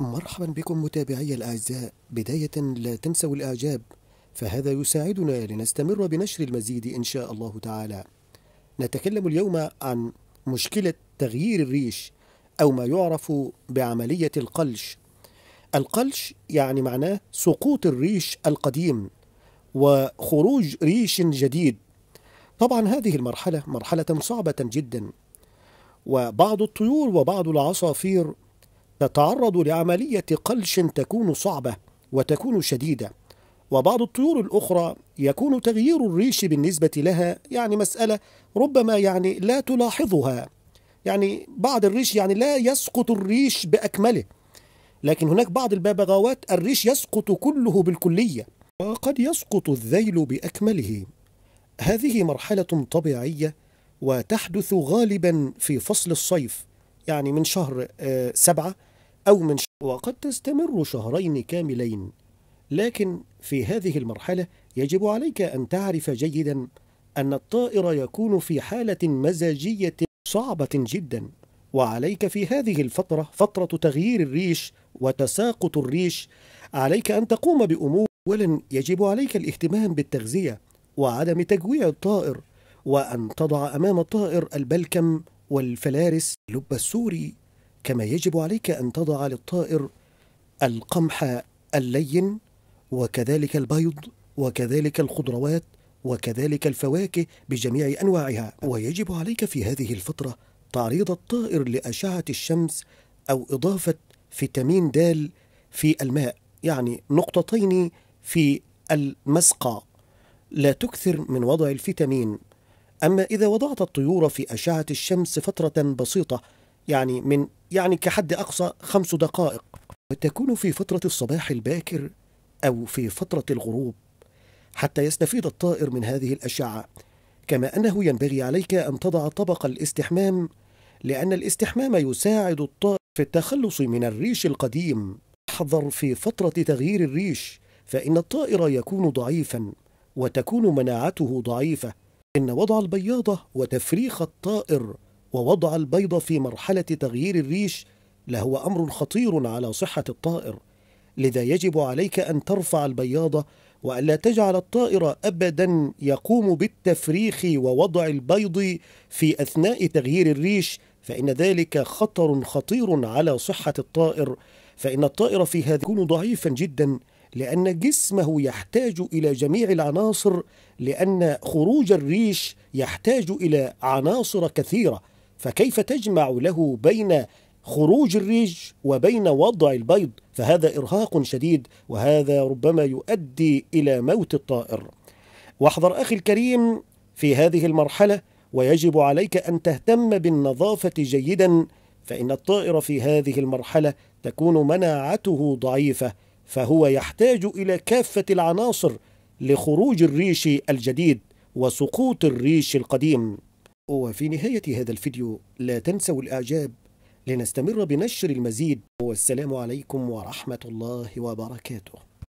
مرحبا بكم متابعي الأعزاء بداية لا تنسوا الإعجاب فهذا يساعدنا لنستمر بنشر المزيد إن شاء الله تعالى نتكلم اليوم عن مشكلة تغيير الريش أو ما يعرف بعملية القلش القلش يعني معناه سقوط الريش القديم وخروج ريش جديد طبعا هذه المرحلة مرحلة صعبة جدا وبعض الطيور وبعض العصافير تتعرض لعملية قلش تكون صعبة وتكون شديدة وبعض الطيور الأخرى يكون تغيير الريش بالنسبة لها يعني مسألة ربما يعني لا تلاحظها يعني بعض الريش يعني لا يسقط الريش بأكمله لكن هناك بعض الببغاوات الريش يسقط كله بالكلية وقد يسقط الذيل بأكمله هذه مرحلة طبيعية وتحدث غالبا في فصل الصيف يعني من شهر آه، سبعة أو من شهر وقد تستمر شهرين كاملين لكن في هذه المرحلة يجب عليك أن تعرف جيدا أن الطائر يكون في حالة مزاجية صعبة جدا وعليك في هذه الفترة فترة تغيير الريش وتساقط الريش عليك أن تقوم بأمور أولا يجب عليك الاهتمام بالتغذية وعدم تجويع الطائر وأن تضع أمام الطائر البلكم والفلارس لب السوري كما يجب عليك أن تضع للطائر القمح اللين وكذلك البيض وكذلك الخضروات وكذلك الفواكه بجميع أنواعها ويجب عليك في هذه الفترة تعريض الطائر لأشعة الشمس أو إضافة فيتامين د في الماء يعني نقطتين في المسقى لا تكثر من وضع الفيتامين أما إذا وضعت الطيور في أشعة الشمس فترة بسيطة يعني من يعني كحد أقصى خمس دقائق وتكون في فترة الصباح الباكر أو في فترة الغروب حتى يستفيد الطائر من هذه الأشعة كما أنه ينبغي عليك أن تضع طبق الاستحمام لأن الاستحمام يساعد الطائر في التخلص من الريش القديم احذر في فترة تغيير الريش فإن الطائر يكون ضعيفا وتكون مناعته ضعيفة إن وضع البياضة وتفريخ الطائر ووضع البيض في مرحلة تغيير الريش لهو أمر خطير على صحة الطائر لذا يجب عليك أن ترفع البياضة وألا تجعل الطائر أبدا يقوم بالتفريخ ووضع البيض في أثناء تغيير الريش فإن ذلك خطر خطير على صحة الطائر فإن الطائر في هذا يكون ضعيفا جدا لأن جسمه يحتاج إلى جميع العناصر لأن خروج الريش يحتاج إلى عناصر كثيرة فكيف تجمع له بين خروج الريج وبين وضع البيض فهذا إرهاق شديد وهذا ربما يؤدي إلى موت الطائر واحذر أخي الكريم في هذه المرحلة ويجب عليك أن تهتم بالنظافة جيدا فإن الطائر في هذه المرحلة تكون مناعته ضعيفة فهو يحتاج إلى كافة العناصر لخروج الريش الجديد وسقوط الريش القديم وفي نهاية هذا الفيديو لا تنسوا الإعجاب لنستمر بنشر المزيد والسلام عليكم ورحمة الله وبركاته